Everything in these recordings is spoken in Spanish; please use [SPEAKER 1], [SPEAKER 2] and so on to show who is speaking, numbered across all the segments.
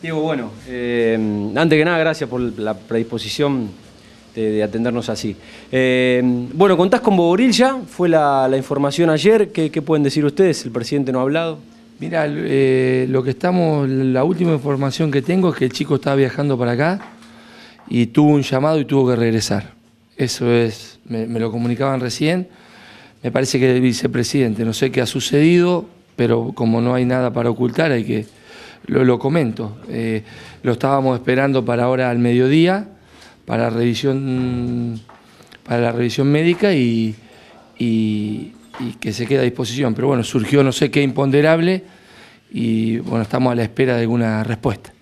[SPEAKER 1] Diego, bueno, eh, antes que nada, gracias por la predisposición de, atendernos así. Eh, bueno, contás con Boboril ya, fue la, información
[SPEAKER 2] ayer, ¿Qué, pueden decir ustedes? El presidente no ha hablado. Mira, eh, lo que estamos, la última información que tengo es que el chico estaba viajando para acá y tuvo un llamado y tuvo que regresar. Eso es, me lo comunicaban recién, me parece que el vicepresidente, no sé qué ha sucedido, pero como no hay nada para ocultar, hay que lo, comento. Eh, lo estábamos esperando para ahora al mediodía, para revisión, para la revisión médica y, que se quede a disposición. Pero bueno, surgió no sé qué imponderable y bueno, estamos a la espera de alguna respuesta.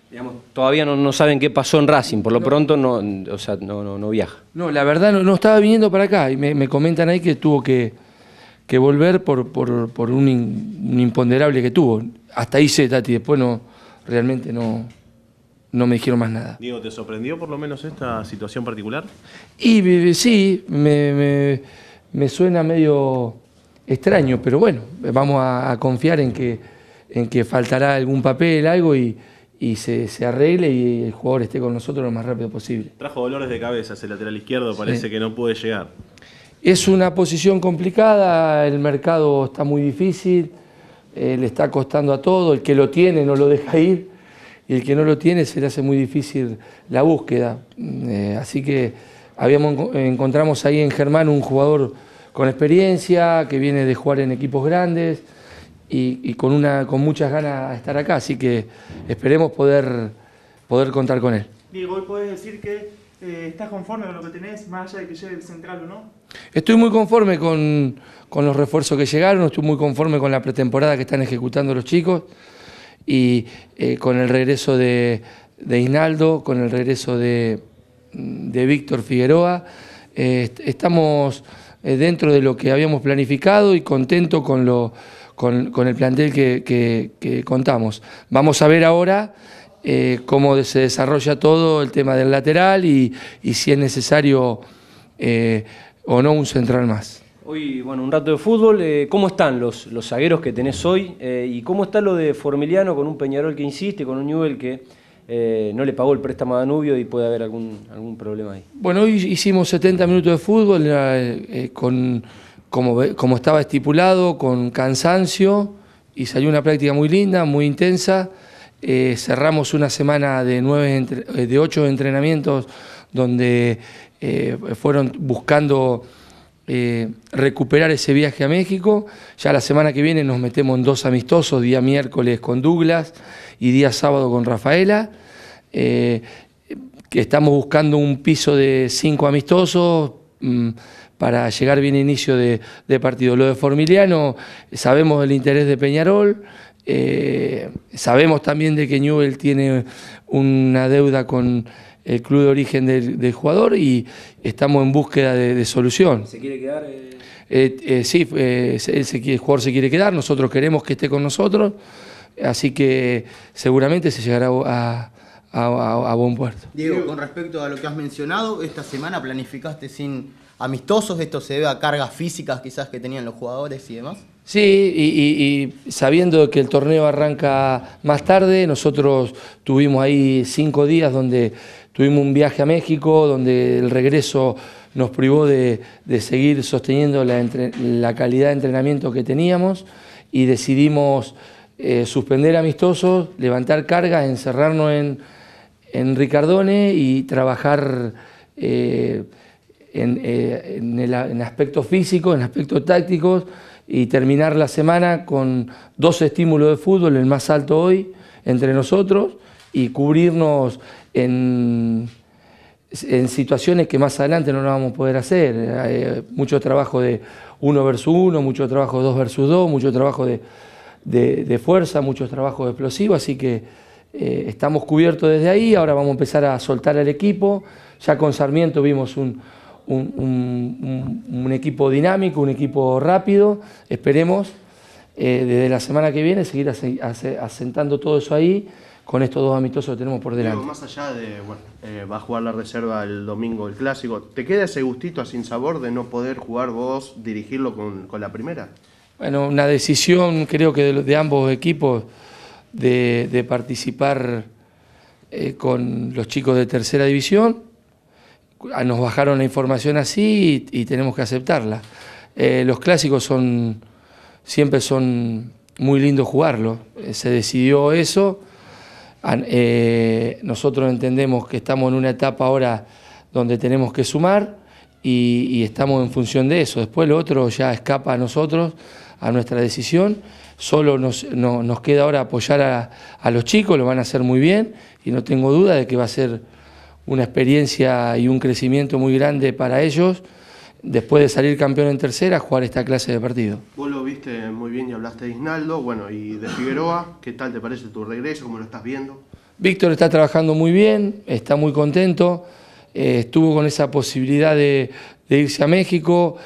[SPEAKER 1] todavía no, saben qué pasó en Racing, por lo pronto no, no, no, viaja.
[SPEAKER 2] No, la verdad no, estaba viniendo para acá y me, comentan ahí que tuvo que, volver por, por, un, imponderable que tuvo. Hasta ahí sé, Tati, después no, realmente no, no me dijeron más nada.
[SPEAKER 1] Diego, ¿te sorprendió por lo menos esta situación particular?
[SPEAKER 2] Y eh, sí, me, suena medio extraño, pero bueno, vamos a, confiar en que, en que faltará algún papel, algo y, se, arregle y el jugador esté con nosotros lo más rápido posible.
[SPEAKER 1] Trajo dolores de cabeza el lateral izquierdo, parece que no puede llegar.
[SPEAKER 2] Es una posición complicada, el mercado está muy difícil le está costando a todo, el que lo tiene no lo deja ir y el que no lo tiene se le hace muy difícil la búsqueda. Mm, eh, así que habíamos, encontramos ahí en Germán un jugador con experiencia, que viene de jugar en equipos grandes y, con, una, con muchas ganas de estar acá, así que esperemos poder, poder contar con él.
[SPEAKER 1] Diego, decir que eh, ¿Estás conforme con lo que tenés, más allá de que llegue el central o no?
[SPEAKER 2] Estoy muy conforme con, los refuerzos que llegaron, estoy muy conforme con la pretemporada que están ejecutando los chicos y eh, con el regreso de, de con el regreso de, de Víctor Figueroa. Eh, estamos dentro de lo que habíamos planificado y contento con, lo, con, el plantel que, que contamos. Vamos a ver ahora eh, cómo se desarrolla todo el tema del lateral y, si es necesario eh, o no un central más.
[SPEAKER 1] Hoy, bueno, un rato de fútbol. Eh, ¿Cómo están los, los zagueros que tenés hoy? ¿Y cómo está lo de Formiliano con un Peñarol que insiste, con un Newell que no le pagó el préstamo a Danubio y puede haber algún, algún problema ahí?
[SPEAKER 2] Bueno, hoy hicimos 70 minutos de fútbol con, como, como estaba estipulado, con cansancio y salió una práctica muy linda, muy intensa. Eh, cerramos una semana de, eh, de ocho entrenamientos donde eh, fueron buscando recuperar ese viaje a México. Ya la semana que viene nos metemos en dos amistosos, día miércoles con Douglas y día sábado con Rafaela. que estamos buscando un piso de cinco amistosos. Mm, para llegar bien inicio de, de partido. Lo de Formiliano, sabemos el interés de Peñarol, eh, sabemos también de que Newell tiene una deuda con el club de origen del, jugador y estamos en búsqueda de, solución. ¿Se quiere quedar? Eh? Eh, sí, el jugador se quiere quedar, nosotros queremos que esté con nosotros, así que seguramente se llegará a, a, buen puerto.
[SPEAKER 1] Diego, con respecto a lo que has mencionado, esta semana planificaste sin amistosos, esto se debe a cargas físicas quizás que tenían los jugadores y demás.
[SPEAKER 2] Sí, y, sabiendo que el torneo arranca más tarde, nosotros tuvimos ahí cinco días donde tuvimos un viaje a México, donde el regreso nos privó de, seguir sosteniendo la, calidad de entrenamiento que teníamos y decidimos eh, suspender amistosos, levantar cargas, encerrarnos en en Ricardone y trabajar eh, en, eh, en, aspectos físicos, en aspectos tácticos y terminar la semana con dos estímulos de fútbol, el más alto hoy entre nosotros y cubrirnos en, en situaciones que más adelante no lo vamos a poder hacer. Eh, mucho trabajo de uno versus uno, mucho trabajo de dos versus dos, mucho trabajo de, de, de fuerza, muchos trabajo explosivo, así que eh, estamos cubiertos desde ahí, ahora vamos a empezar a soltar al equipo, ya con Sarmiento vimos un, un, equipo dinámico, un equipo rápido, esperemos eh, desde la semana que viene seguir asentando todo eso ahí con estos dos amistosos que tenemos por delante. más
[SPEAKER 1] allá de, bueno, eh, va a jugar la reserva el domingo, el clásico, ¿te queda ese gustito sin sabor de no poder jugar vos, dirigirlo con, la primera?
[SPEAKER 2] Bueno, una decisión creo que de ambos equipos de, participar eh, con los chicos de tercera división. Ah, nos bajaron la información así y, tenemos que aceptarla. Eh, los clásicos son siempre son muy lindos jugarlo eh, se decidió eso. nosotros entendemos que estamos en una etapa ahora donde tenemos que sumar y, y estamos en función de eso. Después lo otro ya escapa a nosotros a nuestra decisión. Solo nos, queda ahora apoyar a, los chicos, lo van a hacer muy bien y no tengo duda de que va a ser una experiencia y un crecimiento muy grande para ellos después de salir campeón en tercera, jugar esta clase de partido. Vos lo
[SPEAKER 1] viste muy bien y hablaste de Isnaldo, bueno, y de Figueroa, ¿qué tal te parece tu regreso? ¿Cómo lo estás viendo?
[SPEAKER 2] Víctor está trabajando muy bien, está muy contento, eh, estuvo con esa posibilidad de irse a México,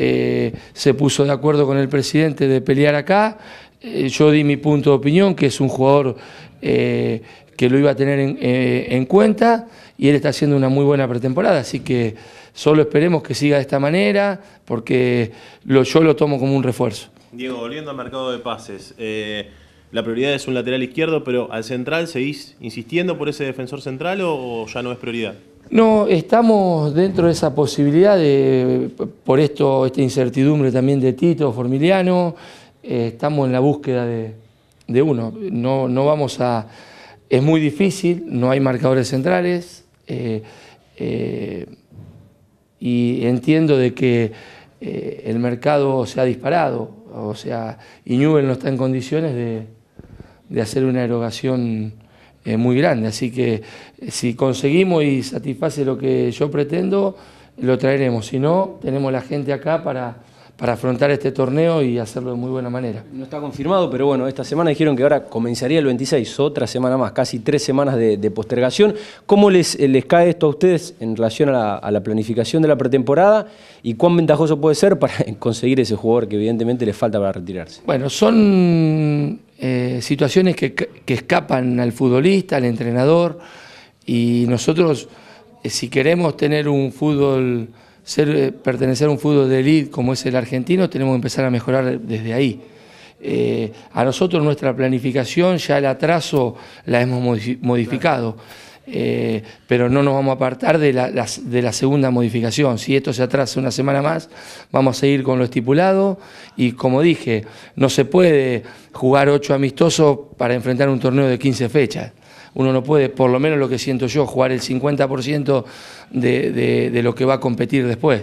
[SPEAKER 2] eh, se puso de acuerdo con el presidente de pelear acá. Eh, yo di mi punto de opinión, que es un jugador eh, que lo iba a tener en, cuenta y él está haciendo una muy buena pretemporada, así que solo esperemos que siga de esta manera, porque yo lo tomo como un refuerzo.
[SPEAKER 1] Diego, volviendo al mercado de pases, la prioridad es un lateral izquierdo, pero al central, ¿seguís insistiendo por ese defensor central o ya no es prioridad?
[SPEAKER 2] No, estamos dentro de esa posibilidad, de, por esto, esta incertidumbre también de Tito, Formiliano, eh, estamos en la búsqueda de, uno. No, no, vamos a. Es muy difícil, no hay marcadores centrales. Eh, eh, y entiendo de que el mercado se ha disparado. O sea, Iñúbel no está en condiciones de, de hacer una erogación es muy grande. Así que eh, si conseguimos y satisface lo que yo pretendo, lo traeremos. Si no, tenemos la gente acá para, para afrontar este torneo y hacerlo de muy buena manera. No
[SPEAKER 1] está confirmado, pero bueno, esta semana dijeron que ahora comenzaría el 26, otra semana más, casi tres semanas de, postergación. ¿Cómo les, eh, les cae esto a ustedes en relación a la, a la, planificación de la pretemporada y cuán ventajoso puede ser para conseguir ese jugador que evidentemente les falta para retirarse?
[SPEAKER 2] Bueno, son situaciones que, escapan al futbolista, al entrenador, y nosotros, eh, si queremos tener un fútbol, ser, eh, pertenecer a un fútbol de elite como es el argentino, tenemos que empezar a mejorar desde ahí. Eh, a nosotros nuestra planificación, ya el atraso la hemos modificado. Eh, pero no nos vamos a apartar de la, de la segunda modificación. Si esto se atrasa una semana más, vamos a seguir con lo estipulado y como dije, no se puede jugar ocho amistosos para enfrentar un torneo de 15 fechas uno no puede, por lo menos lo que siento yo, jugar el 50% de, de, lo que va a competir después.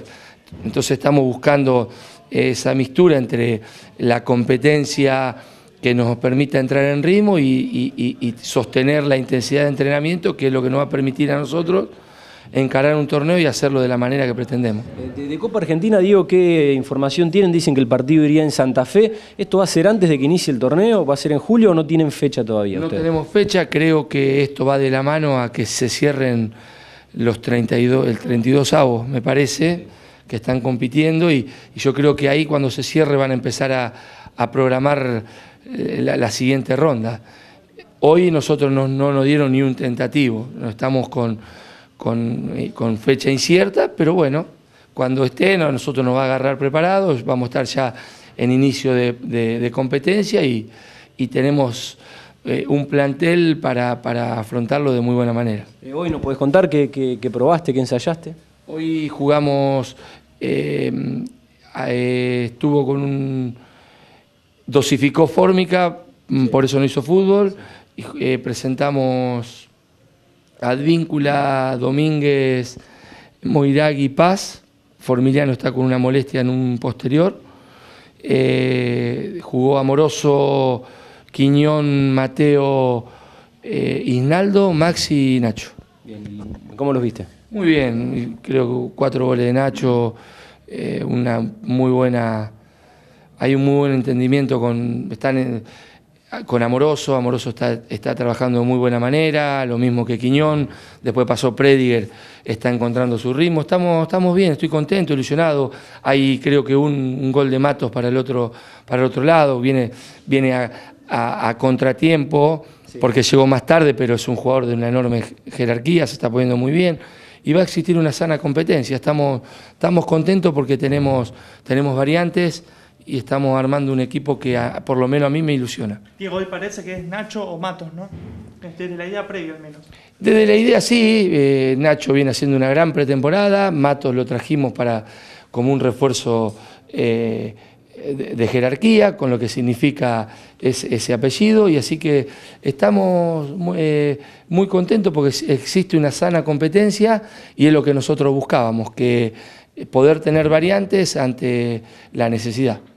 [SPEAKER 2] Entonces estamos buscando esa mistura entre la competencia que nos permita entrar en ritmo y, sostener la intensidad de entrenamiento, que es lo que nos va a permitir a nosotros encarar un torneo y hacerlo de la manera que pretendemos.
[SPEAKER 1] Eh, de, Copa Argentina, Diego, ¿qué información tienen? Dicen que el partido iría en Santa Fe. ¿Esto va a ser antes de que inicie el torneo? ¿Va a ser en julio o no tienen fecha todavía? No tenemos
[SPEAKER 2] fecha, creo que esto va de la mano a que se cierren los 32, el 32 avos, me parece, que están compitiendo y, yo creo que ahí cuando se cierre van a empezar a programar eh, la, siguiente ronda. Hoy nosotros no, nos dieron ni un tentativo, no estamos con, con, eh, fecha incierta, pero bueno, cuando esté nosotros nos va a agarrar preparados, vamos a estar ya en inicio de, competencia y, tenemos eh, un plantel para, afrontarlo de muy buena manera. hoy nos puedes contar que probaste, que ensayaste. Hoy jugamos, estuvo con un dosificó fórmica, mm, por eso no hizo fútbol. Eh, presentamos Advíncula, Domínguez, Moiragui, Paz. Formiliano está con una molestia en un posterior. Eh, jugó Amoroso, Quiñón, Mateo, eh, Isnaldo, Maxi y Nacho. Bien. ¿Cómo los viste? Muy bien, creo que cuatro goles de Nacho, una muy buena hay un muy buen entendimiento con, están con Amoroso, Amoroso está, está, trabajando de muy buena manera, lo mismo que Quiñón, después pasó Prediger, está encontrando su ritmo, estamos, estamos bien, estoy contento, ilusionado, hay creo que un, gol de Matos para el otro, para el otro lado, viene, viene a, contratiempo, porque llegó más tarde, pero es un jugador de una enorme jerarquía, se está poniendo muy bien y va a existir una sana competencia. Estamos, estamos contentos porque tenemos, tenemos variantes y estamos armando un equipo que por lo menos a mí me ilusiona. Diego, hoy parece que es Nacho o Matos, ¿no? Desde
[SPEAKER 1] la idea previa al menos.
[SPEAKER 2] Desde la idea sí, eh, Nacho viene haciendo una gran pretemporada, Matos lo trajimos para como un refuerzo eh, de, jerarquía, con lo que significa ese apellido, y así que estamos eh, muy contentos porque existe una sana competencia y es lo que nosotros buscábamos, que poder tener variantes ante la necesidad.